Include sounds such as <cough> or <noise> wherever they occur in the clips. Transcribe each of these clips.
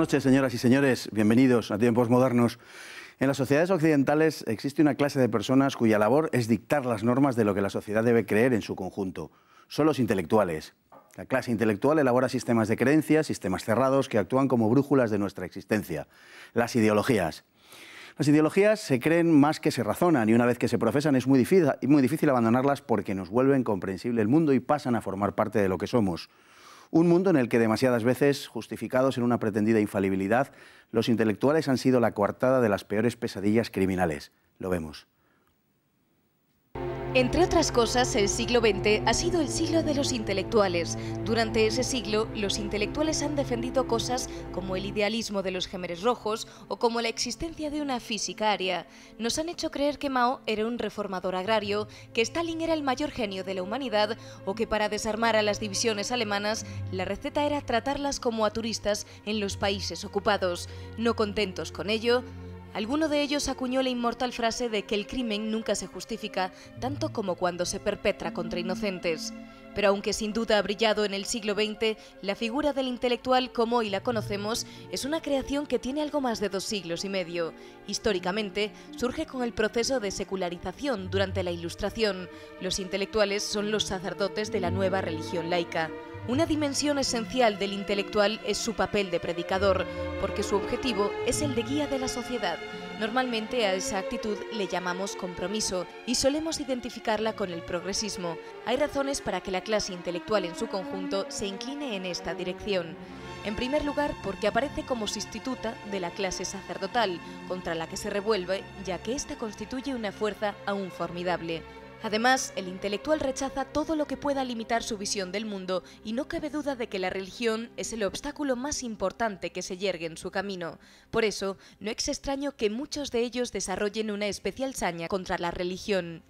noches, señoras y señores. Bienvenidos a Tiempos Modernos. En las sociedades occidentales existe una clase de personas cuya labor es dictar las normas de lo que la sociedad debe creer en su conjunto. Son los intelectuales. La clase intelectual elabora sistemas de creencias, sistemas cerrados que actúan como brújulas de nuestra existencia. Las ideologías. Las ideologías se creen más que se razonan y una vez que se profesan es muy difícil, muy difícil abandonarlas porque nos vuelven comprensible el mundo y pasan a formar parte de lo que somos. Un mundo en el que demasiadas veces, justificados en una pretendida infalibilidad, los intelectuales han sido la coartada de las peores pesadillas criminales. Lo vemos. Entre otras cosas, el siglo XX ha sido el siglo de los intelectuales. Durante ese siglo, los intelectuales han defendido cosas como el idealismo de los gemeres rojos o como la existencia de una física aria. Nos han hecho creer que Mao era un reformador agrario, que Stalin era el mayor genio de la humanidad o que para desarmar a las divisiones alemanas, la receta era tratarlas como a turistas en los países ocupados. No contentos con ello, Alguno de ellos acuñó la inmortal frase de que el crimen nunca se justifica tanto como cuando se perpetra contra inocentes. Pero aunque sin duda ha brillado en el siglo XX, la figura del intelectual como hoy la conocemos es una creación que tiene algo más de dos siglos y medio. Históricamente, surge con el proceso de secularización durante la Ilustración. Los intelectuales son los sacerdotes de la nueva religión laica. Una dimensión esencial del intelectual es su papel de predicador, porque su objetivo es el de guía de la sociedad. Normalmente a esa actitud le llamamos compromiso y solemos identificarla con el progresismo. Hay razones para que la clase intelectual en su conjunto se incline en esta dirección. En primer lugar, porque aparece como sustituta de la clase sacerdotal, contra la que se revuelve, ya que ésta constituye una fuerza aún formidable. Además, el intelectual rechaza todo lo que pueda limitar su visión del mundo y no cabe duda de que la religión es el obstáculo más importante que se yergue en su camino. Por eso, no es extraño que muchos de ellos desarrollen una especial saña contra la religión.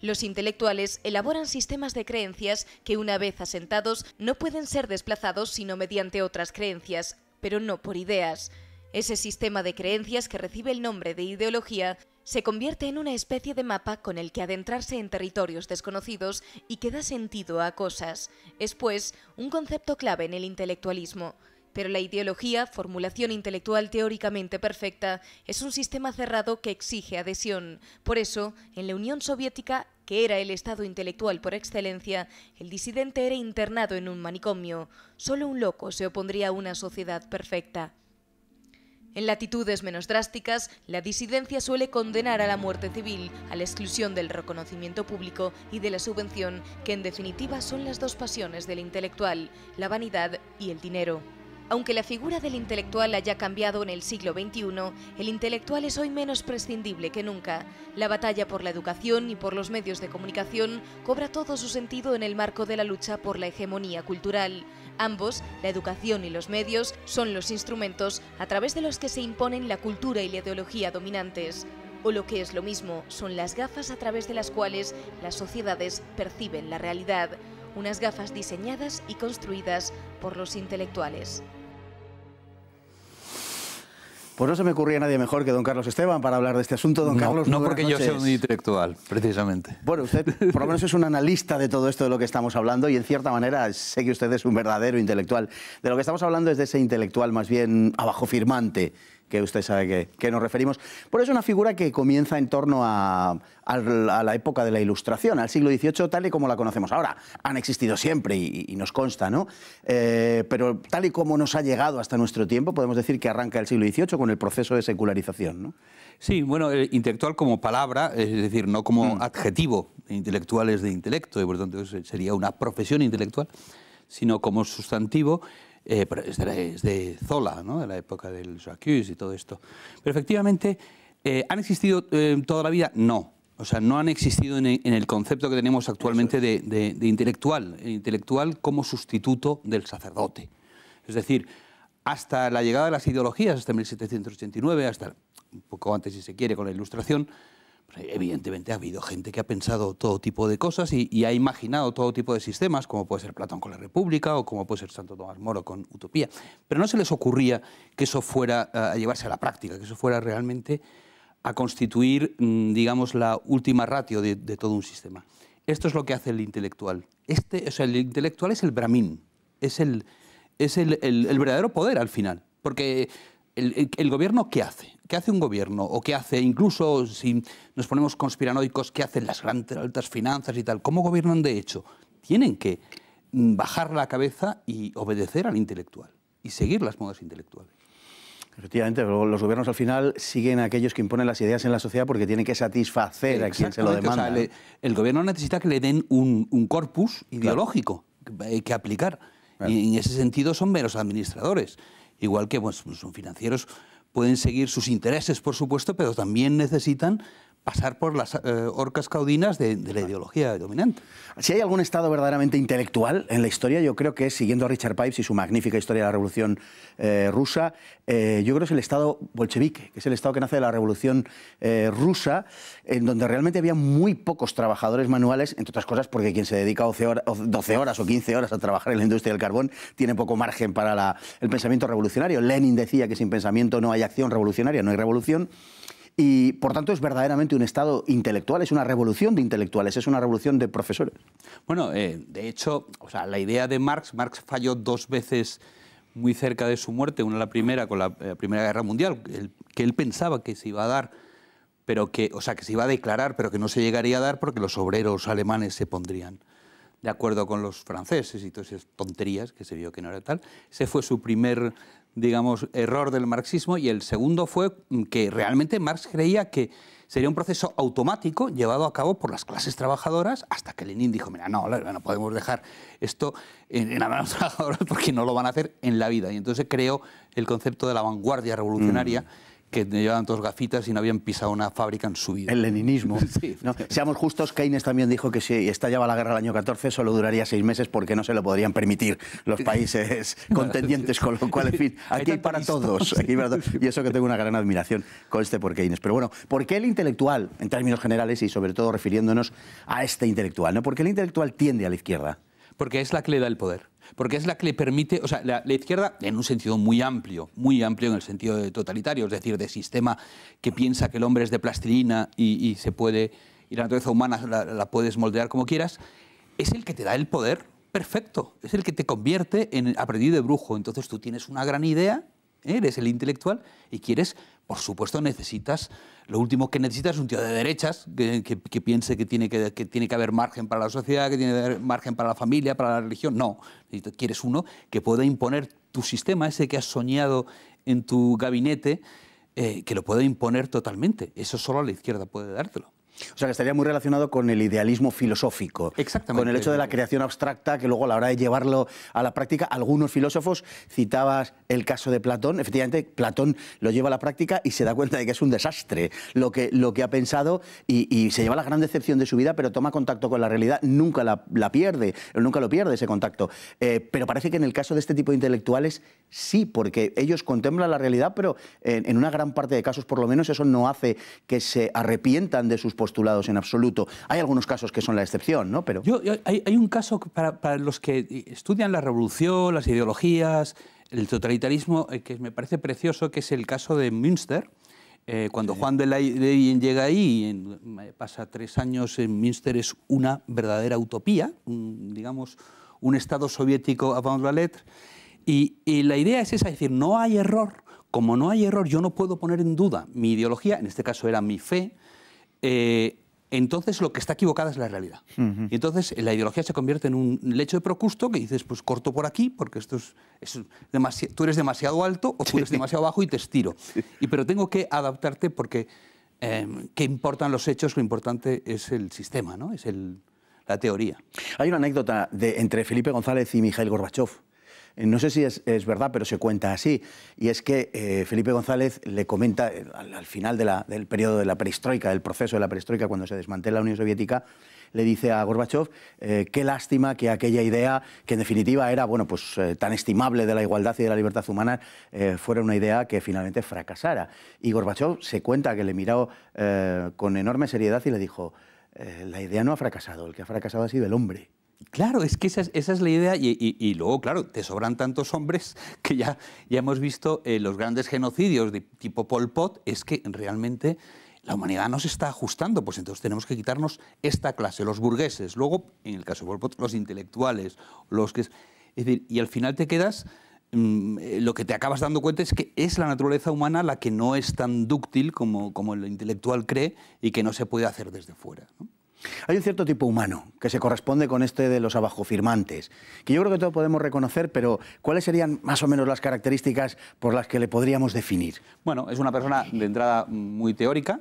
Los intelectuales elaboran sistemas de creencias que una vez asentados no pueden ser desplazados sino mediante otras creencias, pero no por ideas. Ese sistema de creencias que recibe el nombre de ideología se convierte en una especie de mapa con el que adentrarse en territorios desconocidos y que da sentido a cosas. Es pues un concepto clave en el intelectualismo. Pero la ideología, formulación intelectual teóricamente perfecta, es un sistema cerrado que exige adhesión. Por eso, en la Unión Soviética, que era el estado intelectual por excelencia, el disidente era internado en un manicomio. Solo un loco se opondría a una sociedad perfecta. En latitudes menos drásticas, la disidencia suele condenar a la muerte civil, a la exclusión del reconocimiento público y de la subvención, que en definitiva son las dos pasiones del intelectual, la vanidad y el dinero. Aunque la figura del intelectual haya cambiado en el siglo XXI, el intelectual es hoy menos prescindible que nunca. La batalla por la educación y por los medios de comunicación cobra todo su sentido en el marco de la lucha por la hegemonía cultural. Ambos, la educación y los medios, son los instrumentos a través de los que se imponen la cultura y la ideología dominantes. O lo que es lo mismo, son las gafas a través de las cuales las sociedades perciben la realidad. Unas gafas diseñadas y construidas por los intelectuales. Pues no se me ocurría nadie mejor que don Carlos Esteban para hablar de este asunto. Don Carlos, no porque yo sea un intelectual, precisamente. Bueno, usted por lo menos es un analista de todo esto de lo que estamos hablando y en cierta manera sé que usted es un verdadero intelectual. De lo que estamos hablando es de ese intelectual más bien abajo firmante que usted sabe que, que nos referimos. Por eso es una figura que comienza en torno a, a, la época de la Ilustración, al siglo XVIII, tal y como la conocemos ahora. Han existido siempre y, nos consta, ¿no? Eh, pero tal y como nos ha llegado hasta nuestro tiempo, podemos decir que arranca el siglo XVIII con el proceso de secularización, ¿no? Sí, bueno, eh, intelectual como palabra, es decir, no como mm. adjetivo, intelectual es de intelecto, y por lo tanto sería una profesión intelectual, sino como sustantivo eh, es, de Zola, de la época del Jacques y todo esto. Pero efectivamente, eh, ¿han existido eh, toda la vida? No. O sea, no han existido en, el concepto que tenemos actualmente de, intelectual, intelectual como sustituto del sacerdote. Es decir, hasta la llegada de las ideologías, hasta 1789, hasta un poco antes, si se quiere, con la Ilustración, Evidentemente ha habido gente que ha pensado todo tipo de cosas y, ha imaginado todo tipo de sistemas, como puede ser Platón con la República o como puede ser Santo Tomás Moro con Utopía, pero no se les ocurría que eso fuera eh, a llevarse a la práctica, que eso fuera realmente a constituir, mm, digamos, la última ratio de, todo un sistema. Esto es lo que hace el intelectual. Este, o el intelectual es el bramín, es el, es el verdadero poder al final, porque el, gobierno qué hace? ¿Qué hace un gobierno? ¿O qué hace, incluso si nos ponemos conspiranoicos, qué hacen las grandes altas finanzas y tal? ¿Cómo gobiernan de hecho? Tienen que bajar la cabeza y obedecer al intelectual y seguir las modas intelectuales. Efectivamente, los gobiernos al final siguen a aquellos que imponen las ideas en la sociedad porque tienen que satisfacer a quien se lo demanda. el gobierno necesita que le den un, corpus ideológico que que, eh, que, aplicar. Y en ese sentido son meros administradores igual que los pues, son financieros, pueden seguir sus intereses, por supuesto, pero también necesitan pasar por las eh, orcas caudinas de, la ideología dominante. Si hay algún Estado verdaderamente intelectual en la historia, yo creo que siguiendo a Richard Pipes y su magnífica historia de la Revolución eh, rusa, eh, yo creo que es el Estado bolchevique, que es el Estado que nace de la Revolución rusa, en donde realmente había muy pocos trabajadores manuales, entre otras cosas porque quien se dedica 12 horas, 12 horas o 15 horas a trabajar en la industria del carbón tiene poco margen para el pensamiento revolucionario. Lenin decía que sin pensamiento no hay acción revolucionaria, no hay revolución y por tanto es verdaderamente un Estado intelectual, es una revolución de intelectuales, es una revolución de profesores. Bueno, eh, de hecho, o sea, la idea de Marx, Marx falló dos veces muy cerca de su muerte, una la primera con la, eh, Primera Guerra Mundial, que él pensaba que se iba a dar, pero que, o sea, que se iba a declarar, pero que no se llegaría a dar porque los obreros alemanes se pondrían de acuerdo con los franceses y todas esas tonterías que se vio que no era tal. Ese fue su primer digamos, error del marxismo y el segundo fue mm, que realmente Marx creía que sería un proceso automático llevado a cabo por las clases trabajadoras hasta que Lenin dijo, mira, no, no podemos dejar esto en, las manos <laughs> trabajadoras porque no lo van a hacer en la vida. Y entonces creó el concepto de la vanguardia revolucionaria. Mm que llevaban dos gafitas y no habían pisado una fábrica en su vida. El leninismo. <laughs> Seamos justos, Keynes también dijo que si estallaba la guerra el año 14 solo duraría seis meses porque no se lo podrían permitir los países <laughs> contendientes, con lo cual, en fin, <laughs> aquí hay para todos. Y eso que tengo una gran admiración con este por Keynes. Pero bueno, ¿por qué el intelectual, en términos generales y sobre todo refiriéndonos a este intelectual? ¿no? ¿Por qué el intelectual tiende a la izquierda? Porque es la que le da el poder porque es la que le permite, o sea, la, izquierda en un sentido muy amplio, muy amplio en el sentido de totalitario, es decir, de sistema que piensa que el hombre es de plastilina y, se puede, y la naturaleza humana la, la puedes moldear como quieras, es el que te da el poder perfecto, es el que te convierte en aprendido de brujo. Entonces tú tienes una gran idea Eres el intelectual y quieres, por supuesto, necesitas, lo último que necesitas es un tío de derechas que, piense que tiene que, tiene que haber margen para la sociedad, que tiene que haber margen para la familia, para la religión. No, quieres uno que pueda imponer tu sistema, ese que has soñado en tu gabinete, eh, que lo pueda imponer totalmente. Eso solo la izquierda puede dártelo. O sea, que estaría muy relacionado con el idealismo filosófico. Exactamente. Con el hecho de la creación abstracta, que luego a la hora de llevarlo a la práctica, algunos filósofos, citabas el caso de Platón, efectivamente, Platón lo lleva a la práctica y se da cuenta de que es un desastre lo que, lo que ha pensado y, se lleva la gran decepción de su vida, pero toma contacto con la realidad, nunca la, pierde, nunca lo pierde ese contacto. Eh, pero parece que en el caso de este tipo de intelectuales sí, porque ellos contemplan la realidad, pero en, una gran parte de casos, por lo menos, eso no hace que se arrepientan de sus posibilidades, postulados en absoluto. Hay algunos casos que son la excepción, ¿no? Pero... Yo, hay, hay, un caso para, los que estudian la revolución, las ideologías, el totalitarismo, eh, que me parece precioso, que es el caso de Münster. Eh, cuando Juan de Leyen llega ahí, eh, pasa tres años en Münster, es una verdadera utopía, digamos, un Estado soviético avant la letra Y, y, la idea es esa, es decir, no hay error. Como no hay error, yo no puedo poner en duda mi ideología, en este caso era mi fe, eh, entonces lo que está equivocada es la realidad. Y entonces eh, la ideología se convierte en un lecho de procusto que dices, pues corto por aquí, porque tú eres demasiado alto o tú eres demasiado bajo y te estiro. <laughs> Y, pero tengo que adaptarte porque em, qué importan los hechos, lo importante es el sistema, es la teoría. Hay una anécdota entre Felipe González y Mijail Gorbachev eh, no sé si es, verdad, pero se cuenta así. Y es que eh, Felipe González le comenta eh, al, final del periodo de la perestroika, del proceso de la perestroika, cuando se desmantela la Unión Soviética, le dice a Gorbachev, qué lástima que aquella idea, que en definitiva era bueno, pues, tan estimable de la igualdad y de la libertad humana, fuera una idea que finalmente fracasara. Y Gorbachev se cuenta que le miró con enorme seriedad y le dijo, la idea no ha fracasado, el que ha fracasado ha sido el hombre. Claro, es que esa es, la idea y, luego, claro, te sobran tantos hombres <laughs> que ya, ya hemos visto eh, los grandes genocidios de tipo Pol Pot, es que realmente la humanidad no se está ajustando, pues entonces tenemos que quitarnos esta clase, los burgueses, luego, en el caso de Pol Pot, los intelectuales, los que... Es, decir, y al final te quedas mm, eh, lo que te acabas dando cuenta es que es la naturaleza humana la que no es tan dúctil como, como el intelectual cree y que no se puede hacer desde fuera. Hay un cierto tipo humano que se corresponde con este de los abajo firmantes que yo creo que todos podemos reconocer, pero ¿cuáles serían más o menos las características por las que le podríamos definir? Bueno, es una persona de entrada muy teórica,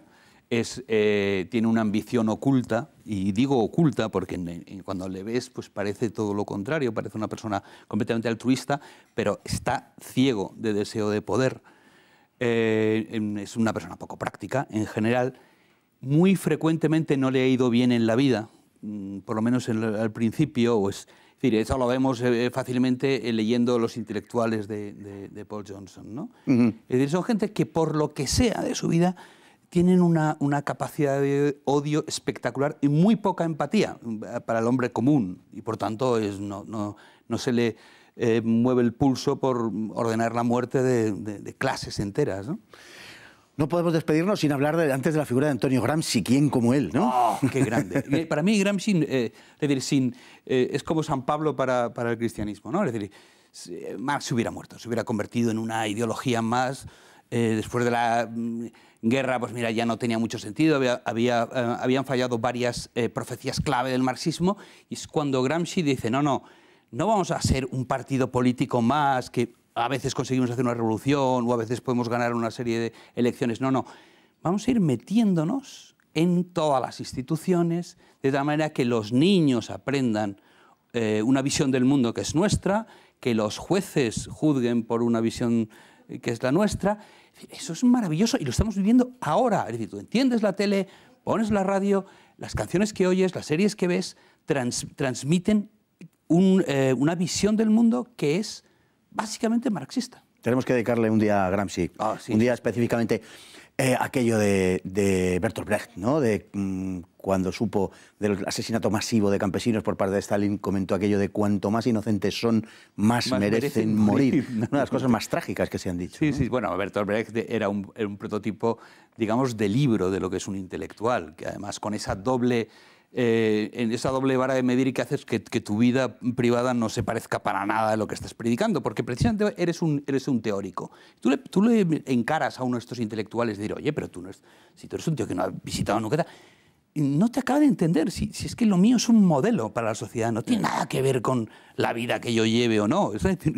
eh, tiene una ambición oculta, y digo oculta porque cuando le ves pues parece todo lo contrario, parece una persona completamente altruista, pero está ciego de deseo de poder. Eh, es una persona poco práctica en general muy frecuentemente no le ha ido bien en la vida, mm, por lo menos al principio, o es, decir, eso lo vemos eh, fácilmente eh, leyendo los intelectuales de, Paul Johnson. ¿no? son gente que por lo que sea de su vida tienen una, capacidad de odio espectacular y muy poca empatía mm, para el hombre común y por tanto no, no, se le eh, mueve el pulso por ordenar la muerte de, de clases enteras. ¿no? No podemos despedirnos sin hablar antes de la figura de Antonio Gramsci, quien como él, no? Ah, ¡Qué grande! <laughs> Eh, para mí Gramsci eh, es, eh, es como San Pablo para, el cristianismo, ¿no? Es decir, Marx se hubiera muerto, se hubiera convertido en una ideología más... después de la mm, guerra, pues mira, ya no tenía mucho sentido, habían fallado varias profecías clave del marxismo, y es cuando Gramsci dice, no, no, no vamos a ser un partido político más que a veces conseguimos hacer una revolución o a veces podemos ganar una serie de elecciones. No, no. Vamos a ir metiéndonos en todas las instituciones de tal manera que los niños aprendan eh, una visión del mundo que es nuestra, que los jueces juzguen por una visión eh, que es la nuestra. Eso es maravilloso y lo estamos viviendo ahora. Es decir, tú entiendes la tele, pones la radio, las canciones que oyes, las series que ves, transmiten eh, una visión del mundo que es básicamente marxista. Tenemos que dedicarle un día a Gramsci, ah, un día específicamente eh, aquello de, Bertolt Brecht, ¿no? de mm, cuando supo del asesinato masivo de campesinos por parte de Stalin, comentó aquello de cuanto más inocentes son, más, merecen, morir. <laughs> Una de las cosas más trágicas que se han dicho. Sí, sí, bueno, Bertolt Brecht era un, era un prototipo, digamos, de libro de lo que es un intelectual, que además con esa doble eh, en esa doble vara de medir y que haces que, tu vida privada no se parezca para nada a lo que estás predicando, porque precisamente eres un, eres un teórico. Tú le, tú le encaras a uno de estos intelectuales de decir, oye, pero tú no es, si tú eres un tío que no ha visitado nunca no te acaba de entender si, si, es que lo mío es un modelo para la sociedad, no tiene nada que ver con la vida que yo lleve o no.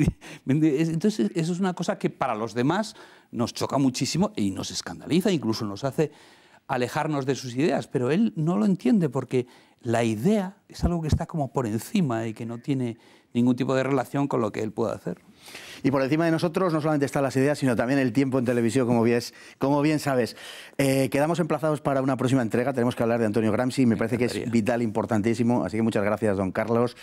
<laughs> Entonces, eso es una cosa que para los demás nos choca muchísimo y nos escandaliza, incluso nos hace alejarnos de sus ideas, pero él no lo entiende porque la idea es algo que está como por encima y que no tiene ningún tipo de relación con lo que él pueda hacer. Y por encima de nosotros no solamente están las ideas, sino también el tiempo en televisión, como bien, sabes. Eh, quedamos emplazados para una próxima entrega. Tenemos que hablar de Antonio Gramsci. Me, me parece que es vital, importantísimo. Así que muchas gracias, don Carlos.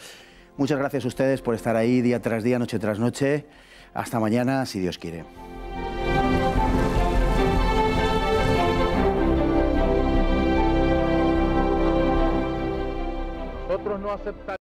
Muchas gracias a ustedes por estar ahí día tras día, noche tras noche. Hasta mañana, si Dios quiere. não aceitar.